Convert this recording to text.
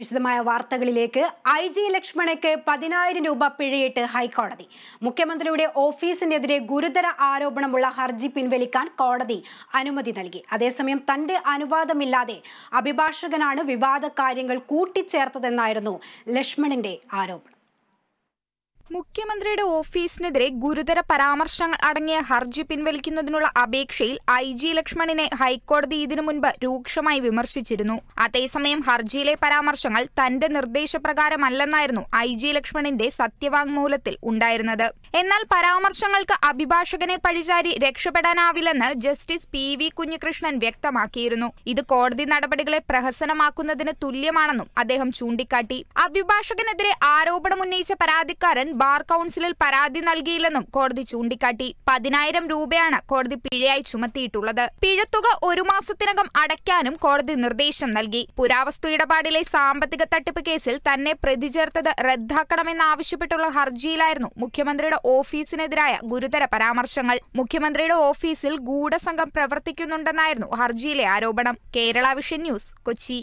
വിശദമായ വാർത്തകളിലേക്ക് I G ലക്ഷ്മണയ്ക്ക് പതിനായിരം രൂപ പിഴയിട്ട് ഹൈക്കോടതി മുഖ്യമന്ത്രിയുടെ ഓഫീസിനെതിരെ ഗുരുതര ആരോപണമുള്ള ഹർജി പിൻവലിക്കാൻ കോടതി അനുമതി നൽകി അതേസമയം തന്റെ അനുവാദമില്ലാതെ അഭിഭാഷകനാണ് വിവാദ കാര്യങ്ങൾ കൂട്ടിച്ചേർത്തതെന്നായിരുന്നു ലക്ഷ്മണിന്റെ ആരോപണം മുഖ്യമന്ത്രിയുടെ ഓഫീസിനെതിരെ ഗുരുതര പരാമർശങ്ങൾ അടങ്ങിയ ഹർജി പിൻവലിക്കുന്നതിനുള്ള അപേക്ഷയിൽ ഐ ജി ലക്ഷ്മണിനെ ഹൈക്കോടതി ഇതിനു മുൻപ് രൂക്ഷമായി വിമർശിച്ചിരുന്നു അതേസമയം ഹർജിയിലെ പരാമർശങ്ങൾ തന്റെ നിർദ്ദേശപ്രകാരമല്ലെന്നായിരുന്നു ഐ ജി ലക്ഷ്മണിന്റെ സത്യവാങ്മൂലത്തിൽ ഉണ്ടായിരുന്നത് എന്നാൽ പരാമർശങ്ങൾക്ക് അഭിഭാഷകനെ പഴിചാരി രക്ഷപ്പെടാനാവില്ലെന്ന് ജസ്റ്റിസ് പി വി കുഞ്ഞികൃഷ്ണൻ വ്യക്തമാക്കിയിരുന്നു ഇത് കോടതി നടപടികളെ പ്രഹസനമാക്കുന്നതിന് തുല്യമാണെന്നും അദ്ദേഹം ചൂണ്ടിക്കാട്ടി അഭിഭാഷകനെതിരെ ആരോപണമുന്നയിച്ച പരാതിക്കാരൻ ബാർ കൗൺസിലിൽ പരാതി നൽകിയില്ലെന്നും കോടതി ചൂണ്ടിക്കാട്ടി പതിനായിരം രൂപയാണ് കോടതി പിഴയായി ചുമത്തിയിട്ടുള്ളത് പിഴത്തുക ഒരു മാസത്തിനകം അടയ്ക്കാനും കോടതി നിർദ്ദേശം നൽകി പുരാവസ്തു ഇടപാടിലെ സാമ്പത്തിക തട്ടിപ്പ് കേസിൽ തന്നെ പ്രതി ചേർത്തത് റദ്ദാക്കണമെന്നാവശ്യപ്പെട്ടുള്ള ഹർജിയിലായിരുന്നു മുഖ്യമന്ത്രിയുടെ ഓഫീസിനെതിരായ ഗുരുതര പരാമർശങ്ങൾ മുഖ്യമന്ത്രിയുടെ ഓഫീസിൽ ഗൂഢസംഘം പ്രവർത്തിക്കുന്നുണ്ടെന്നായിരുന്നു ഹർജിയിലെ ആരോപണം കേരള വിഷൻ ന്യൂസ് കൊച്ചി